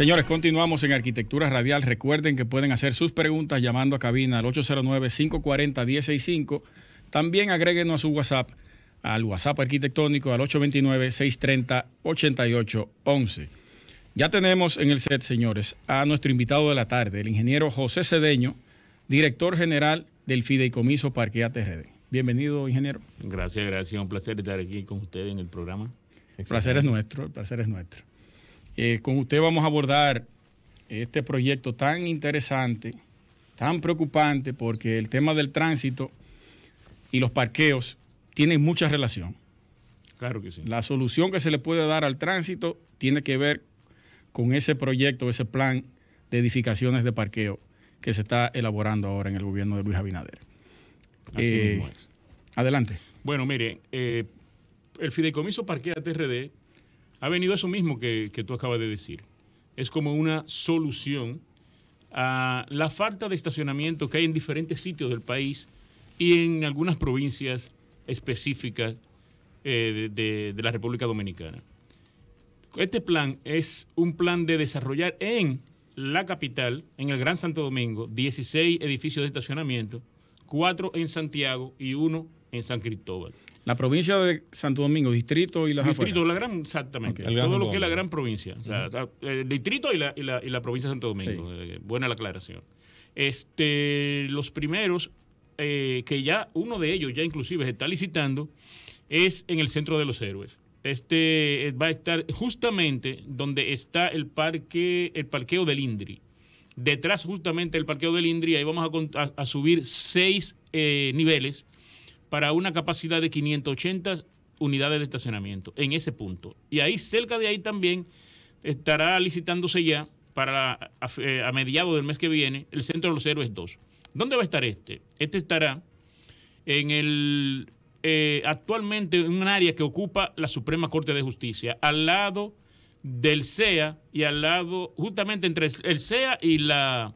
Señores, continuamos en Arquitectura Radial. Recuerden que pueden hacer sus preguntas llamando a cabina al 809-540-165. También agréguenos a su WhatsApp, al WhatsApp arquitectónico al 829-630-8811. Ya tenemos en el set, señores, a nuestro invitado de la tarde, el ingeniero José Cedeño, director general del Fideicomiso Parque ATRD. Bienvenido, ingeniero. Gracias, gracias. Un placer estar aquí con ustedes en el programa. El placer es nuestro, el placer es nuestro. Eh, con usted vamos a abordar este proyecto tan interesante, tan preocupante, porque el tema del tránsito y los parqueos tienen mucha relación. Claro que sí. La solución que se le puede dar al tránsito tiene que ver con ese proyecto, ese plan de edificaciones de parqueo que se está elaborando ahora en el gobierno de Luis Abinader. Así eh, es. Adelante. Bueno, mire, eh, el fideicomiso Parquea TRD ha venido eso mismo que, tú acabas de decir. Es como una solución a la falta de estacionamiento que hay en diferentes sitios del país y en algunas provincias específicas eh, de, de la República Dominicana. Este plan es un plan de desarrollar en la capital, en el Gran Santo Domingo, 16 edificios de estacionamiento, 4 en Santiago y 1 en San Cristóbal. La provincia de Santo Domingo, distrito y las afueras. la gran, exactamente. Todo lo que es la gran provincia. el eh, distrito y la, provincia de Santo Domingo. Eh, buena la aclaración. Este, los primeros, eh, que ya uno de ellos ya inclusive se está licitando, es en el Centro de los Héroes. Este va a estar justamente donde está el parque, el parqueo del Indri. Detrás justamente del parqueo del Indri, ahí vamos a, subir seis niveles para una capacidad de 580 unidades de estacionamiento en ese punto. Y ahí, cerca de ahí también, estará licitándose ya para a, eh, mediados del mes que viene el Centro de los Héroes 2. ¿Dónde va a estar este? Este estará en el eh, actualmente en un área que ocupa la Suprema Corte de Justicia, al lado del CEA y al lado, justamente entre el CEA y la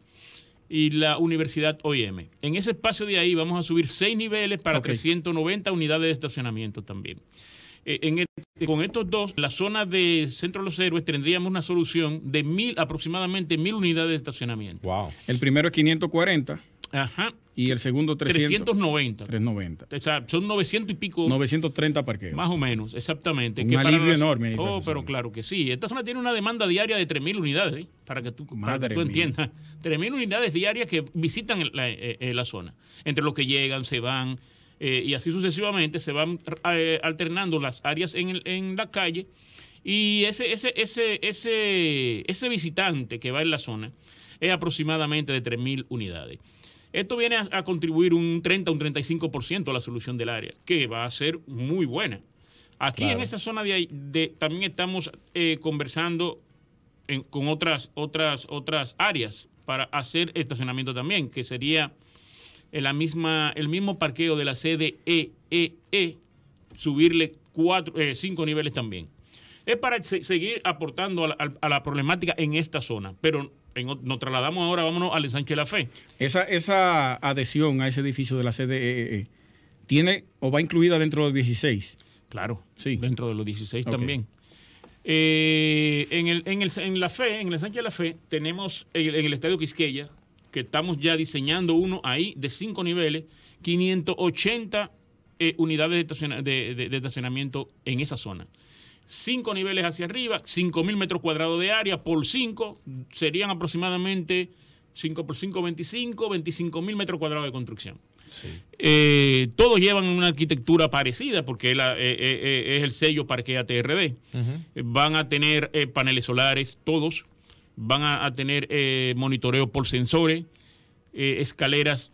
y la Universidad OIM. En ese espacio de ahí vamos a subir seis niveles para 390 unidades de estacionamiento también. Eh, con estos dos, la zona de Centro de los Héroes tendríamos una solución de mil, aproximadamente mil unidades de estacionamiento. Wow. El primero es 540. Ajá. Y el segundo 300, 390. 390. O sea, son 900 y pico. 930 parqueos. Más o menos, exactamente. Un que enorme. Oh, pero claro que sí. Esta zona tiene una demanda diaria de 3.000 unidades, ¿eh? para que tú, entiendas. 3.000 unidades diarias que visitan eh, la zona. Entre los que llegan, se van, eh, y así sucesivamente se van eh, alternando las áreas en, la calle y ese, ese, ese, ese, ese visitante que va en la zona es aproximadamente de 3.000 unidades. Esto viene a, contribuir un 30, un 35% a la solución del área, que va a ser muy buena. Aquí en esa zona de, de también estamos eh, conversando con otras, otras, otras áreas para hacer estacionamiento también, que sería en la misma, el mismo parqueo de la sede EEE, subirle cuatro, eh, cinco niveles también. Es para seguir aportando a la, problemática en esta zona, pero nos trasladamos ahora, vámonos al ensanche de la fe. Esa, esa adhesión a ese edificio de la sede e e ¿tiene o va incluida dentro de los 16? Claro, sí. dentro de los 16 también. Eh, en, el, la fe, en el ensanche de la fe, tenemos en el estadio Quisqueya, que estamos ya diseñando uno ahí de cinco niveles, 580 eh, unidades de, estacionamiento en esa zona. Cinco niveles hacia arriba, 5.000 metros cuadrados de área por 5, serían aproximadamente 5 por 5, 25, 25.000 metros cuadrados de construcción. Eh, todos llevan una arquitectura parecida porque eh, es, el sello Parque ATRD. Van a tener paneles solares, todos, van a, tener eh, monitoreo por sensores, eh, escaleras,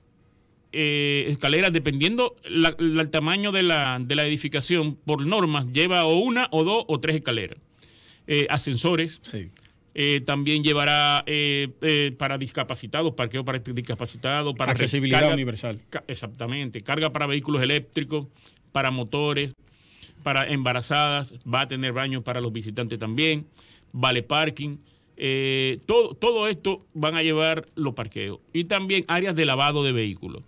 eh, escaleras, dependiendo la, el tamaño de la, edificación, por normas lleva o una o dos o tres escaleras. ascensores. también llevará para discapacitados, parqueo para discapacitados, para accesibilidad universal. exactamente, carga para vehículos eléctricos, para motores, para embarazadas, va a tener baños para los visitantes también, vale parking, eh, todo, todo, esto van a llevar los parqueos. Y también áreas de lavado de vehículos.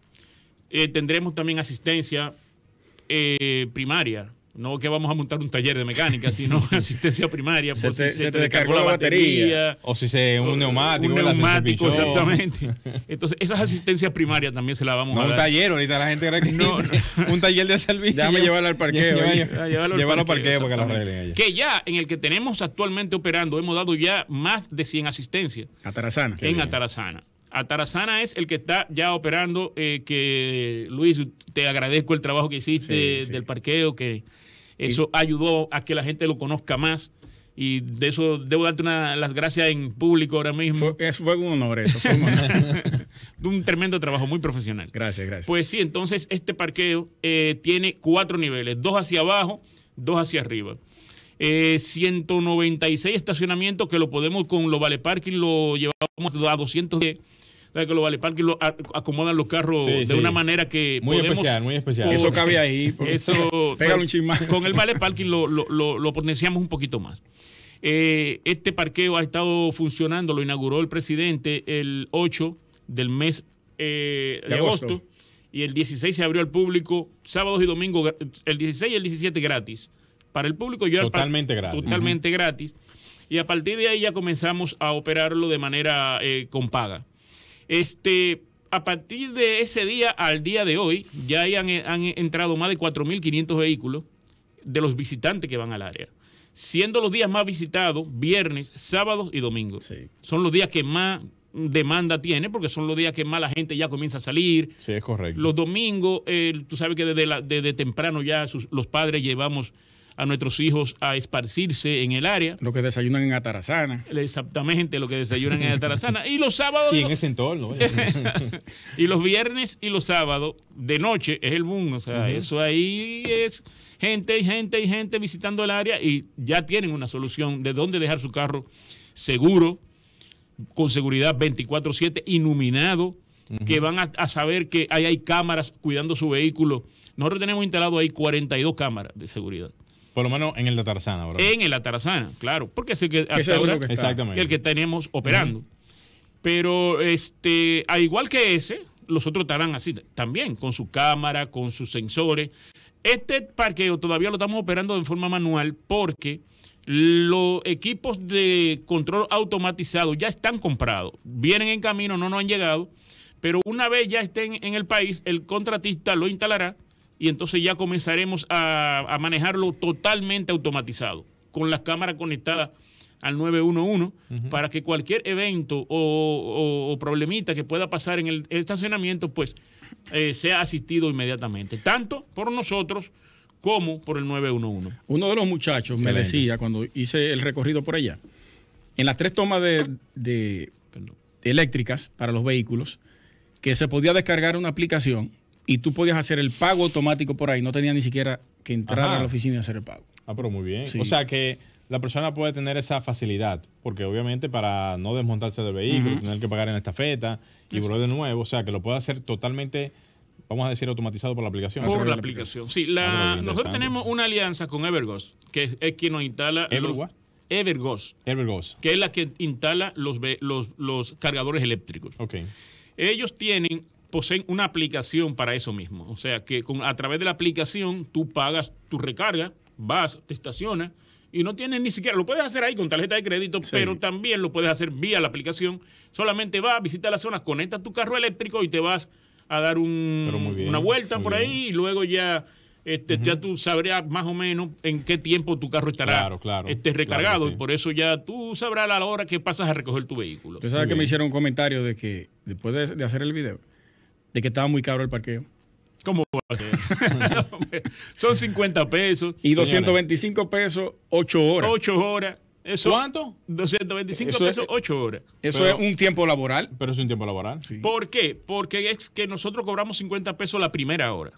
Eh, tendremos también asistencia eh, primaria no que vamos a montar un taller de mecánica, sino asistencia primaria. si se, te, descargó, la batería, O si se un neumático. Un neumático, exactamente. Entonces, esas asistencias primarias también se las vamos a dar. un taller, ahorita la gente cree que no, un taller de servicio. Déjame llevarlo al parqueo. Ah, llevarlo, al parqueo, porque lo arreglen allá. Que ya, en el que tenemos actualmente operando, hemos dado ya más de 100 asistencias. en En Atarazana. Atarazana es el que está ya operando, eh, que Luis, te agradezco el trabajo que hiciste del parqueo, que eso ayudó a que la gente lo conozca más y de eso debo darte una, las gracias en público ahora mismo. Fue, fue un honor eso, fue un, un tremendo trabajo, muy profesional. Gracias, gracias. Pues sí, entonces este parqueo eh, tiene cuatro niveles, dos hacia abajo, dos hacia arriba. 196 eh, estacionamientos que lo podemos con los vale parking, lo llevamos a 210 que los valeparques lo acomodan los carros de una manera que muy especial, muy especial. eso cabe ahí. Pues. eso, pues, Con el valeparking lo, lo, lo, potenciamos un poquito más. Eh, este parqueo ha estado funcionando, lo inauguró el presidente el 8 del mes eh, de, agosto. y el 16 se abrió al público, sábados y domingos, el 16 y el 17 gratis. Para el público yo Totalmente gratis. Totalmente gratis. Y a partir de ahí ya comenzamos a operarlo de manera compaga eh, con paga. Este, a partir de ese día al día de hoy, ya han, han entrado más de 4.500 vehículos de los visitantes que van al área. Siendo los días más visitados, viernes, sábados y domingos. Son los días que más demanda tiene, porque son los días que más la gente ya comienza a salir. Sí, es correcto. Los domingos, eh, tú sabes que desde, temprano ya los padres llevamos a nuestros hijos a esparcirse en el área. Lo que desayunan en Atarazana. Exactamente, lo que desayunan en Atarazana. Y los sábados... Y en ese entorno. y los viernes y los sábados de noche es el boom. O sea, eso ahí es gente y gente y gente visitando el área y ya tienen una solución de dónde dejar su carro seguro, con seguridad 24/7, iluminado, que van a, a, saber que ahí hay cámaras cuidando su vehículo. Nosotros tenemos instalado ahí 42 cámaras de seguridad. Por lo menos en el de Tarzana, ¿verdad? En el de claro. Porque es el que, el que tenemos operando. Pero este, a igual que ese, los otros estarán así también, con su cámara, con sus sensores. Este parqueo todavía lo estamos operando de forma manual porque los equipos de control automatizado ya están comprados. Vienen en camino, no nos han llegado, pero una vez ya estén en el país, el contratista lo instalará y entonces ya comenzaremos a, manejarlo totalmente automatizado, con las cámaras conectadas al 911 para que cualquier evento o, problemita que pueda pasar en el estacionamiento, pues eh, sea asistido inmediatamente, tanto por nosotros como por el 911. Uno de los muchachos me decía cuando hice el recorrido por allá, en las tres tomas de eléctricas para los vehículos, que se podía descargar una aplicación y tú podías hacer el pago automático por ahí. No tenía ni siquiera que entrar a la oficina y hacer el pago. Ah, pero muy bien. O sea que la persona puede tener esa facilidad, porque obviamente para no desmontarse del vehículo, tener que pagar en esta feta y volver de nuevo, o sea que lo puede hacer totalmente vamos a decir, automatizado por la aplicación. Por la aplicación. Sí, ah, nosotros tenemos una alianza con Evergos, que es, quien nos instala. Evergo. Evergos. Evergos. Que es la que instala los, los, los cargadores eléctricos. Ok. Ellos tienen poseen una aplicación para eso mismo. O sea, que a través de la aplicación tú pagas tu recarga, vas, te estacionas y no tienes ni siquiera, lo puedes hacer ahí con tarjeta de crédito, pero también lo puedes hacer vía la aplicación. Solamente vas, visitas la zona, conectas tu carro eléctrico y te vas a dar una vuelta por ahí y luego ya este, ya tú sabrás más o menos en qué tiempo tu carro estará claro, este, recargado y por eso ya tú sabrás a la hora que pasas a recoger tu vehículo. Tú sabes que me hicieron un comentario de que después de hacer el video, de que estaba muy caro el parqueo. ¿Cómo va a Son 50 pesos. Y 225 pesos, 8 horas. 8 horas. Eso, ¿Cuánto? 225 pesos, 8 horas. Eso es un tiempo laboral. Pero es un tiempo laboral. ¿Por qué? Porque es que nosotros cobramos 50 pesos la primera hora.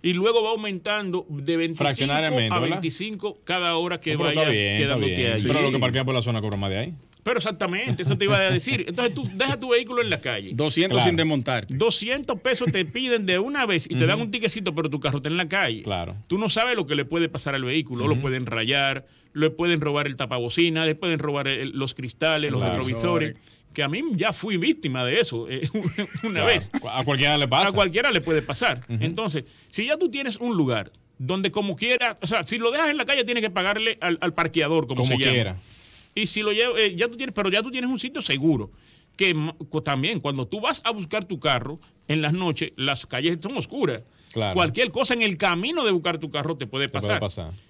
Y luego va aumentando de 25 a 25 cada hora que vaya quedando Pero lo que parquean por la zona cobra más de ahí. Pero exactamente, eso te iba a decir. Entonces tú dejas tu vehículo en la calle. 200 sin desmontar. 200 pesos te piden de una vez y te dan un tiquecito, pero tu carro está en la calle. Claro. Tú no sabes lo que le puede pasar al vehículo. Lo pueden rayar, le pueden robar el tapabocina, le pueden robar los cristales, los retrovisores. Que a mí ya fui víctima de eso eh, una vez. A cualquiera le pasa. A cualquiera le puede pasar. Entonces, si ya tú tienes un lugar donde como quiera, o sea, si lo dejas en la calle tienes que pagarle al, parqueador, como, quiera. Y si lo eh, ya tú tienes, pero ya tú tienes un sitio seguro. Que también cuando tú vas a buscar tu carro en las noches, las calles son oscuras. Cualquier cosa en el camino de buscar tu carro te puede pasar.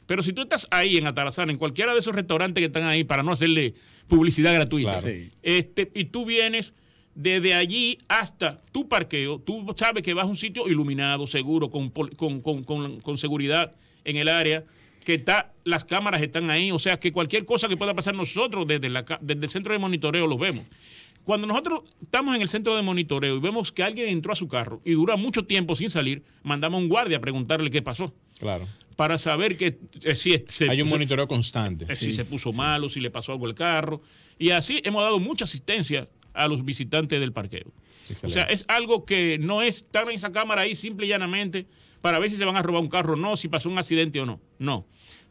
Pero si tú estás ahí en Atarazana, en cualquiera de esos restaurantes que están ahí, para no hacerle publicidad gratuita, este, y tú vienes desde allí hasta tu parqueo, tú sabes que vas a un sitio iluminado, seguro, con, con seguridad en el área que está, las cámaras están ahí, o sea que cualquier cosa que pueda pasar nosotros desde, la, desde el centro de monitoreo lo vemos. Cuando nosotros estamos en el centro de monitoreo y vemos que alguien entró a su carro y dura mucho tiempo sin salir, mandamos un guardia a preguntarle qué pasó. Claro. Para saber que eh, si se, hay un monitoreo constante. Eh, si se puso malo, si le pasó algo al carro. Y así hemos dado mucha asistencia a los visitantes del parqueo. O sea, es algo que no es estar en esa cámara ahí simple y llanamente para ver si se van a robar un carro o no, si pasó un accidente o no. No.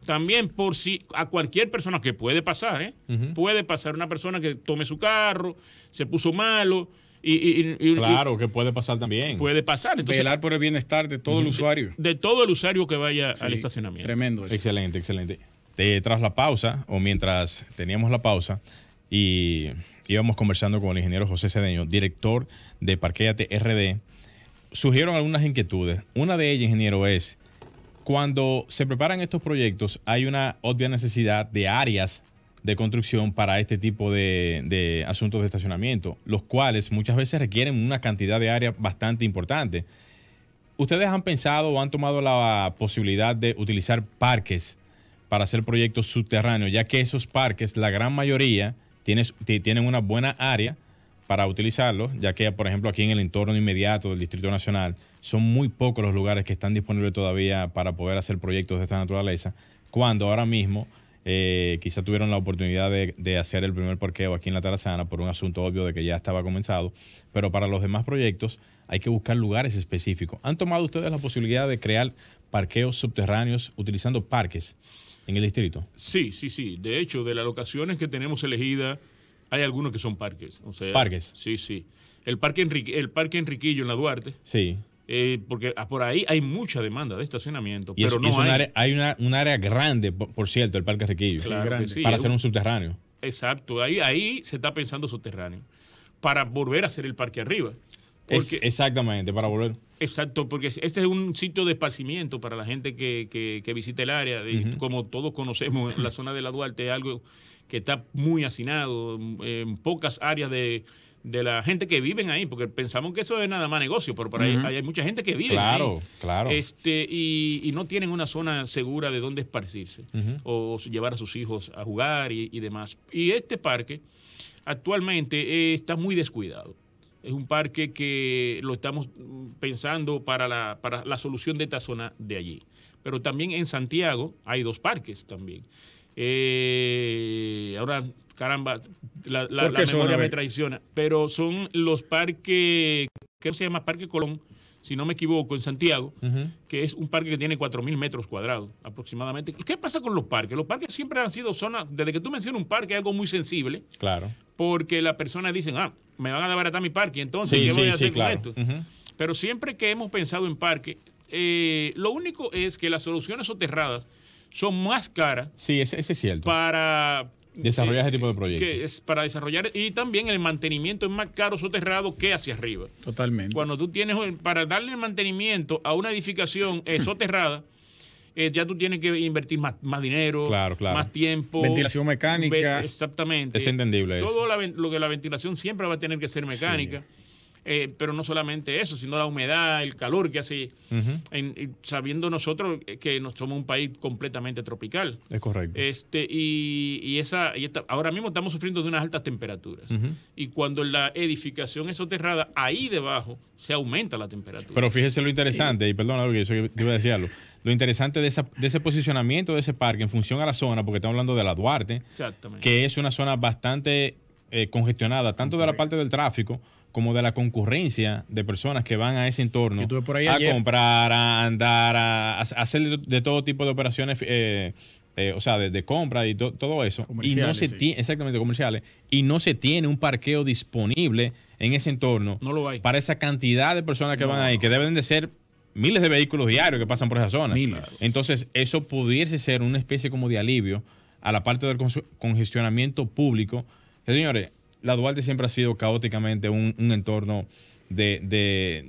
También por si a cualquier persona que puede pasar, ¿eh? puede pasar una persona que tome su carro, se puso malo, y, claro, que puede pasar también. Puede pasar. Velar por el bienestar de todo el usuario. De, todo el usuario que vaya al estacionamiento. Tremendo. Eso. Excelente, excelente. Eh, tras la pausa, o mientras teníamos la pausa, y íbamos conversando con el ingeniero José Cedeño, director de Parqueate RD, surgieron algunas inquietudes. Una de ellas, ingeniero, es cuando se preparan estos proyectos hay una obvia necesidad de áreas de construcción para este tipo de, asuntos de estacionamiento, los cuales muchas veces requieren una cantidad de área bastante importante. ¿Ustedes han pensado o han tomado la posibilidad de utilizar parques para hacer proyectos subterráneos, ya que esos parques, la gran mayoría, tienen una buena área? para utilizarlos, ya que, por ejemplo, aquí en el entorno inmediato del Distrito Nacional son muy pocos los lugares que están disponibles todavía para poder hacer proyectos de esta naturaleza, cuando ahora mismo eh, quizá tuvieron la oportunidad de, hacer el primer parqueo aquí en la Tarazana por un asunto obvio de que ya estaba comenzado, pero para los demás proyectos hay que buscar lugares específicos. ¿Han tomado ustedes la posibilidad de crear parqueos subterráneos utilizando parques en el distrito? Sí, sí, sí. De hecho, de las locaciones que tenemos elegidas, hay algunos que son parques. parques. Sí, sí. El parque, Enrique, el parque Enriquillo en la Duarte. Sí. Eh, porque ah, por ahí hay mucha demanda de estacionamiento. pero no hay. Un área, un área grande, por, cierto, el Parque Enriquillo. sí, grande. para hacer un, subterráneo. Exacto. Ahí, ahí se está pensando subterráneo. Para volver a hacer el parque arriba. exactamente, para volver. Exacto, porque este es un sitio de esparcimiento para la gente que, que, visita el área. Como todos conocemos, la zona de la Duarte es algo que está muy hacinado, mm, en pocas áreas de, la gente que viven ahí, porque pensamos que eso es nada más negocio, pero por ahí, hay mucha gente que vive claro, Claro, Este, y, no tienen una zona segura de dónde esparcirse o llevar a sus hijos a jugar y, demás. Y este parque actualmente está muy descuidado. Es un parque que lo estamos mm, pensando para la, para la solución de esta zona de allí. Pero también en Santiago hay dos parques también. Eh, caramba, la, memoria me traiciona, pero son los parques, ¿qué se llama? Parque Colón, si no me equivoco, en Santiago, que es un parque que tiene 4.000 metros cuadrados aproximadamente. ¿Qué pasa con los parques? Los parques siempre han sido zonas, desde que tú mencionas un parque, algo muy sensible. Claro. Porque las personas dicen, ah, me van a hasta mi parque, entonces, ¿qué voy a hacer con esto? Pero siempre que hemos pensado en parque, eh, lo único es que las soluciones soterradas son más caras. Sí, es cierto. Para, Desarrollar ese tipo de proyectos. es para desarrollar y también el mantenimiento es más caro soterrado que hacia arriba. Totalmente. Cuando tú tienes, eh, para darle el mantenimiento a una edificación eh, soterrada, eh, ya tú tienes que invertir más, dinero, más tiempo. Ventilación mecánica. exactamente. Es entendible Todo La, lo que la ventilación siempre va a tener que ser mecánica. Eh, pero no solamente eso, sino la humedad, el calor que así sabiendo nosotros que nos somos un país completamente tropical. Es correcto. Este, y, esa, y ahora mismo estamos sufriendo de unas altas temperaturas. Y cuando la edificación es soterrada, ahí debajo se aumenta la temperatura. Pero fíjese lo interesante, y, perdón, yo iba a decirlo. lo interesante de, esa, de ese posicionamiento de ese parque en función a la zona, porque estamos hablando de la Duarte, que es una zona bastante eh, congestionada, tanto de la parte del tráfico, como de la concurrencia de personas que van a ese entorno a comprar, a andar, a, hacer de, todo tipo de operaciones, eh, eh, o sea, de, compra y todo eso. Y no se exactamente comerciales, y no se tiene un parqueo disponible en ese entorno para esa cantidad de personas que van ahí, que deben de ser miles de vehículos diarios que pasan por esa zona. Entonces, eso pudiese ser una especie como de alivio a la parte del congestionamiento público. Señores, la Duarte siempre ha sido caóticamente un, un entorno de, de,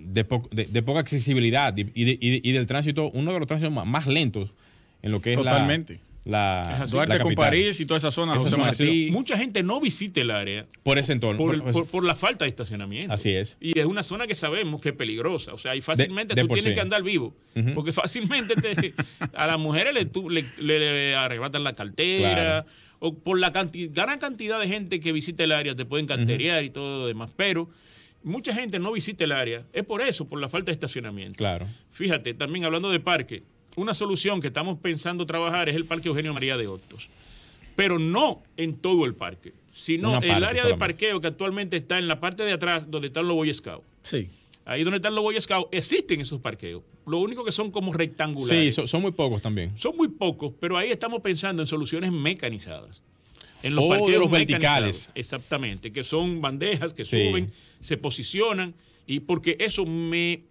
de, poca accesibilidad y, del tránsito, uno de los tránsitos más, lentos en lo que es Totalmente. la... la Duarte con París y toda esa zona, Mucha gente no visita el área. Por ese entorno. Por, la falta de estacionamiento. Así es. Y es una zona que sabemos que es peligrosa. O sea, y fácilmente tú tienes que andar vivo. Porque fácilmente a las mujeres le, le, arrebatan la cartera o por la gran cantidad de gente que visita el área, te pueden canterear y todo lo demás, pero mucha gente no visita el área, es por eso, por la falta de estacionamiento. Claro. Fíjate, también hablando de parque, una solución que estamos pensando trabajar es el Parque Eugenio María de Hostos, pero no en todo el parque, sino en el área de parqueo que actualmente está en la parte de atrás donde están los Boy Scouts. Sí. Ahí donde están los Boy Scouts existen esos parqueos, lo único que son como rectangulares. Sí, son, muy pocos también. Son muy pocos, pero ahí estamos pensando en soluciones mecanizadas. En los verticales. Exactamente, que son bandejas que suben, se posicionan, y porque eso me,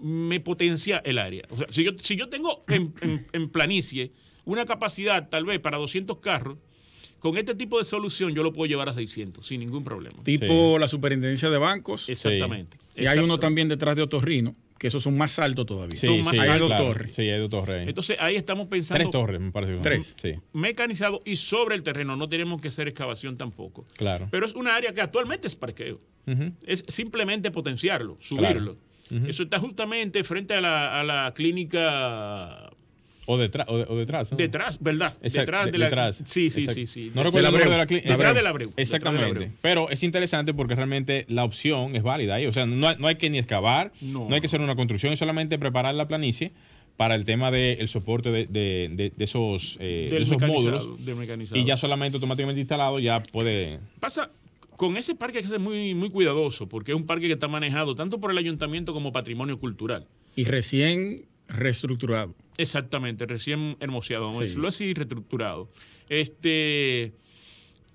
me potencia el área. si yo, tengo en, planicie una capacidad tal vez para 200 carros, con este tipo de solución yo lo puedo llevar a 600 sin ningún problema. Tipo la superintendencia de bancos. Exactamente. Y hay uno también detrás de Rino que esos son más altos todavía. Sí, hay más torres. Sí, hay torres. Entonces ahí estamos pensando. Tres torres, me parece. Tres. Sí. Mecanizado y sobre el terreno. No tenemos que hacer excavación tampoco. Claro. Pero es un área que actualmente es parqueo. Es simplemente potenciarlo, subirlo. Eso está justamente frente a la, a la clínica o, detrás, detrás. Detrás, ¿verdad? detrás de, la. Sí, sí, sí, sí. No recuerdo el nombre de la clínica. Detrás de la Exactamente. Pero es interesante porque realmente la opción es válida ahí. O sea, no, hay que ni excavar, no. hay que hacer una construcción, es solamente preparar la planicie para el tema del soporte de, de, esos, eh, esos módulos. Y ya solamente automáticamente instalado ya puede... Pasa con ese parque hay que ser muy, muy cuidadoso, porque es un parque que está manejado tanto por el ayuntamiento como patrimonio cultural. Y recién reestructurado. Exactamente, recién hermoseado, Lo ha a así, reestructurado. Este.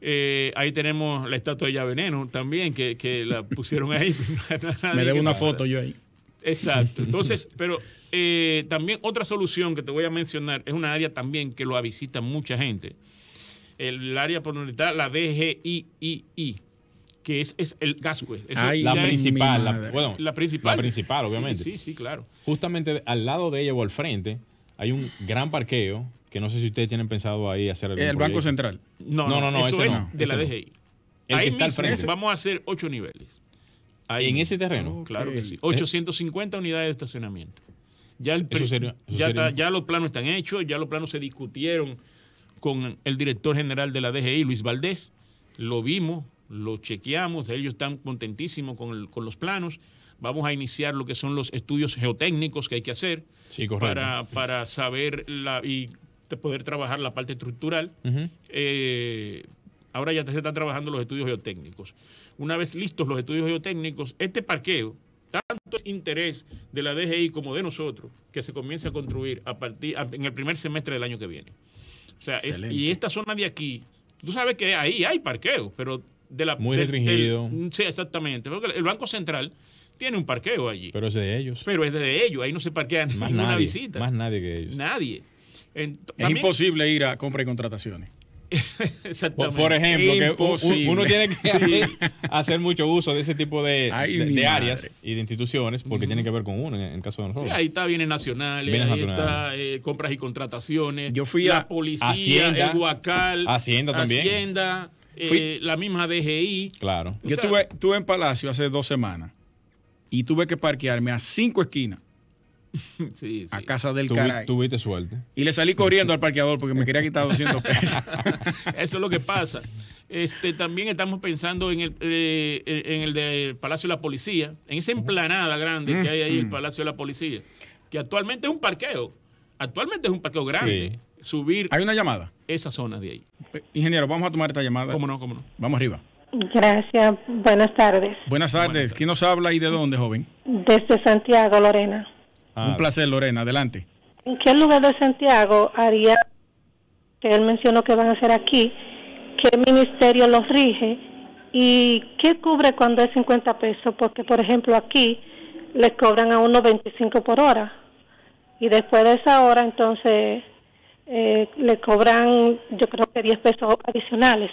Eh, ahí tenemos la estatua de Ya también, que, la pusieron ahí. Me debo una foto yo ahí. Exacto. Entonces, pero eh, también otra solución que te voy a mencionar es un área también que lo visita mucha gente. El área por donde está la DGIII, que es, el Gascue. la principal, la, principal. principal, obviamente. sí, sí, claro. Justamente al lado de ella o al frente hay un gran parqueo que no sé si ustedes tienen pensado ahí hacer el Banco Central. No, no, no, eso es de la DGI. ahí Vamos a hacer ocho niveles. Ahí. En ese terreno. Oh, claro que sí. 850 unidades de estacionamiento. Ya, ya, los planos están hechos, ya los planos se discutieron con el director general de la DGI, Luis Valdés. Lo vimos, lo chequeamos, ellos están contentísimos con, con los planos vamos a iniciar lo que son los estudios geotécnicos que hay que hacer para, para, saber y poder trabajar la parte estructural. Eh, ahora ya se están trabajando los estudios geotécnicos. Una vez listos los estudios geotécnicos, este parqueo, tanto es interés de la DGI como de nosotros, que se comience a construir a partir, en el primer semestre del año que viene. O sea, y esta zona de aquí, tú sabes que ahí hay parqueo, pero de la... Muy restringido. sí, exactamente. Porque el Banco Central tiene un parqueo allí. Pero es de ellos. Pero es de ellos, ahí no se parquean más ninguna nadie, visita. Más nadie que ellos. Nadie. es imposible ir a Compras y contrataciones. Exactamente. Por, ejemplo, que uno tiene que hacer mucho uso de ese tipo de, de, áreas y de instituciones porque tiene que ver con uno en el caso de nosotros. Sí, ahí está bienes nacionales, bienes ahí está eh, compras y contrataciones. Yo fui la a policía, Hacienda, el Hacienda también. Hacienda, eh, la misma DGI. Claro. Yo estuve, estuve en Palacio hace dos semanas y tuve que parquearme a cinco esquinas. A casa del Tuviste suerte. Y le salí corriendo al parqueador porque me quería quitar 200 pesos. Eso es lo que pasa. Este, también estamos pensando en el, eh, en el del Palacio de la Policía, en esa emplanada grande que hay ahí, el mm. Palacio de la Policía, que actualmente es un parqueo. Actualmente es un parqueo grande. Subir. Hay una llamada. Esa zona de ahí. Ingeniero, vamos a tomar esta llamada. ¿Cómo no? ¿Cómo no? Vamos arriba. Gracias, buenas tardes. Buenas tardes, ¿quién nos habla y de dónde, joven? Desde Santiago, Lorena. Un ah. placer, Lorena, adelante. ¿En qué lugar de Santiago haría, que él mencionó que van a hacer aquí, qué ministerio los rige y qué cubre cuando es 50 pesos? Porque, por ejemplo, aquí le cobran a uno 25 por hora y después de esa hora, entonces, eh, le cobran, yo creo que 10 pesos adicionales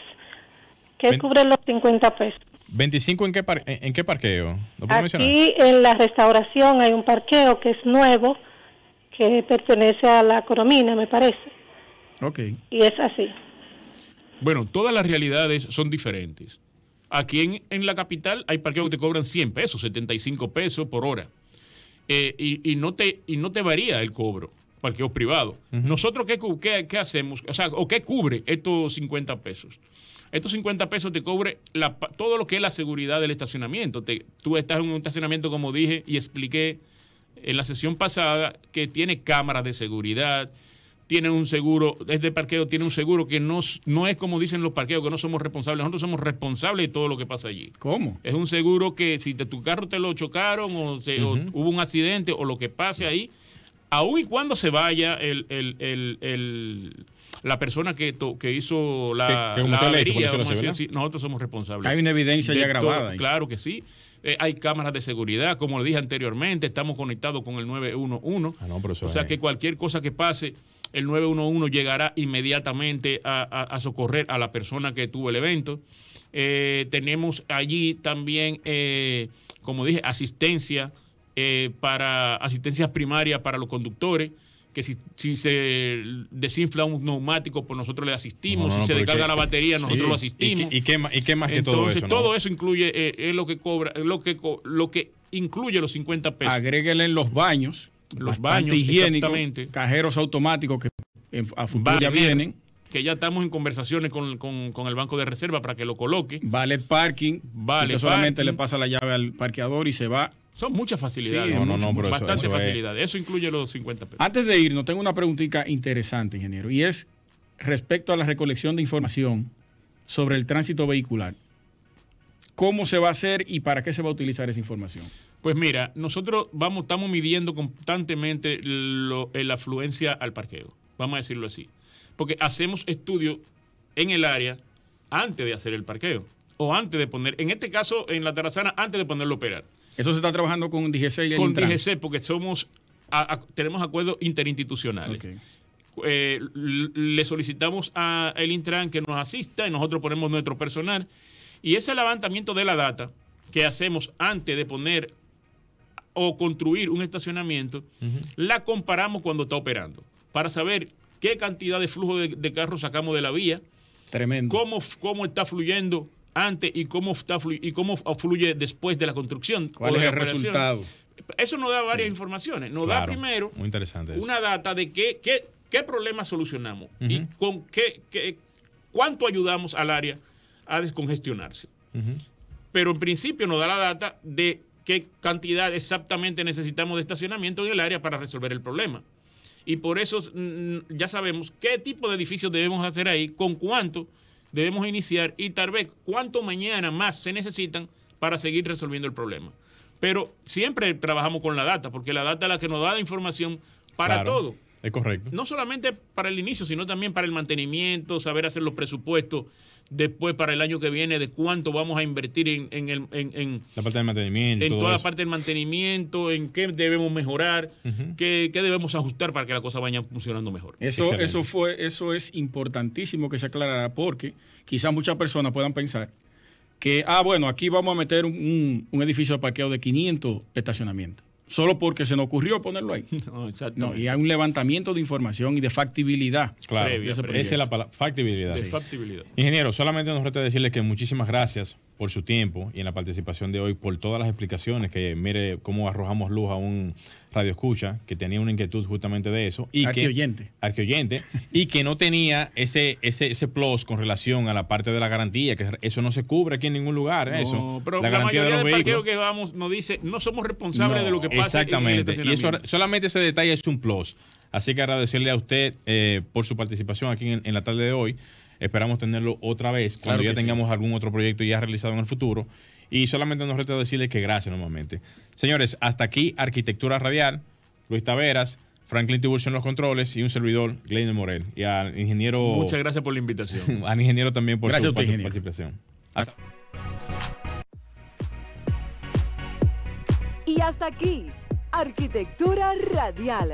que cubre los 50 pesos. ¿25 en qué, en qué parqueo? Aquí en la restauración hay un parqueo que es nuevo, que pertenece a la Coromina, me parece. Ok. Y es así. Bueno, todas las realidades son diferentes. Aquí en, la capital hay parqueos que te cobran 100 pesos, 75 pesos por hora. Eh, y, no te, y no te varía el cobro, parqueo privado. ¿Nosotros qué, qué, hacemos? O sea, ¿o qué cubre estos 50 pesos? estos 50 pesos te cobre la, todo lo que es la seguridad del estacionamiento. tú estás en un estacionamiento, como dije y expliqué en la sesión pasada, que tiene cámaras de seguridad, tiene un seguro, este parqueo tiene un seguro que no, no es como dicen los parqueos, que no somos responsables, nosotros somos responsables de todo lo que pasa allí. ¿Cómo? Es un seguro que si tu carro te lo chocaron o, se, o hubo un accidente o lo que pase ahí, aun y cuando se vaya la persona que, que hizo la, nosotros somos responsables. Hay una evidencia ya grabada. claro que sí. Eh, hay cámaras de seguridad, como le dije anteriormente, estamos conectados con el 911. Ah, no, o sea que cualquier cosa que pase, el 911 llegará inmediatamente a, socorrer a la persona que tuvo el evento. Eh, tenemos allí también, eh, como dije, asistencia eh, para asistencias primarias para los conductores, que si, se desinfla un neumático, pues nosotros le asistimos, si se descarga la batería, nosotros lo asistimos. ¿Y, qué, y más que todo eso? todo eso incluye, eh, es lo que cobra, lo que, lo que incluye los 50 pesos. agréguele en los baños, los baños higiénicos, cajeros automáticos que a futuro ya vienen. Que ya estamos en conversaciones con, el Banco de Reserva para que lo coloque. Valet parking. Vale. Solamente le pasa la llave al parqueador y se va son muchas facilidades. no, no, no, bastante facilidades. Eso incluye los 50 pesos. Antes de irnos, tengo una preguntita interesante, ingeniero, y es respecto a la recolección de información sobre el tránsito vehicular. ¿Cómo se va a hacer y para qué se va a utilizar esa información? Pues mira, nosotros vamos, estamos midiendo constantemente eh, la afluencia al parqueo, vamos a decirlo así. Porque hacemos estudios en el área antes de hacer el parqueo o antes de poner, en este caso en la terrazana, antes de ponerlo a operar. Eso se está trabajando con DGC y el Con DGC, porque somos tenemos acuerdos interinstitucionales. Eh, le solicitamos a el Intran que nos asista y nosotros ponemos nuestro personal. Y ese levantamiento de la data que hacemos antes de poner o construir un estacionamiento, la comparamos cuando está operando para saber qué cantidad de flujo de, de carros sacamos de la vía, Tremendo. Cómo, cómo está fluyendo antes y cómo, está, y cómo fluye después de la construcción. ¿Cuál es el resultado? Eso nos da varias informaciones. Nos da primero una data de qué, qué, problema solucionamos y con qué, cuánto ayudamos al área a descongestionarse. Pero en principio nos da la data de qué cantidad exactamente necesitamos de estacionamiento en el área para resolver el problema. Y por eso ya sabemos qué tipo de edificios debemos hacer ahí, con cuánto debemos iniciar y tal vez cuánto mañana más se necesitan para seguir resolviendo el problema. Pero siempre trabajamos con la data, porque la data es la que nos da la información para todo. Es correcto. No solamente para el inicio, sino también para el mantenimiento, saber hacer los presupuestos después para el año que viene de cuánto vamos a invertir en, la parte del mantenimiento. En toda la parte del mantenimiento, en qué debemos mejorar, qué, debemos ajustar para que la cosa vaya funcionando mejor. Eso, eso, fue, eso es importantísimo que se aclarara porque quizás muchas personas puedan pensar que, ah, bueno, aquí vamos a meter un, edificio de parqueo de 500 estacionamientos solo porque se nos ocurrió ponerlo ahí. No, y hay un levantamiento de información y de factibilidad. Claro, esa es la palabra, factibilidad. factibilidad. Ingeniero, solamente nos resta decirle que muchísimas gracias por su tiempo y en la participación de hoy, por todas las explicaciones, que mire cómo arrojamos luz a un radio escucha que tenía una inquietud justamente de eso. y Arqueoyente. Que, arqueoyente. y que no tenía ese, ese, ese plus con relación a la parte de la garantía, que eso no se cubre aquí en ningún lugar. eso. la, garantía de los vehículos. que vamos nos dice, no somos responsables de lo que pasa. En el y solamente ese detalle es un plus. Así que agradecerle a usted eh, por su participación aquí en, en la tarde de hoy. Esperamos tenerlo otra vez cuando ya tengamos algún otro proyecto ya realizado en el futuro. Y solamente nos resta decirles que gracias nuevamente. Señores, hasta aquí Arquitectura Radial, Luis Taveras, Franklin Tiburcio en los controles y un servidor, Glenn Morel. Y al ingeniero. Muchas gracias por la invitación. al ingeniero también por gracias su, a por participación. Y hasta aquí, Arquitectura Radial.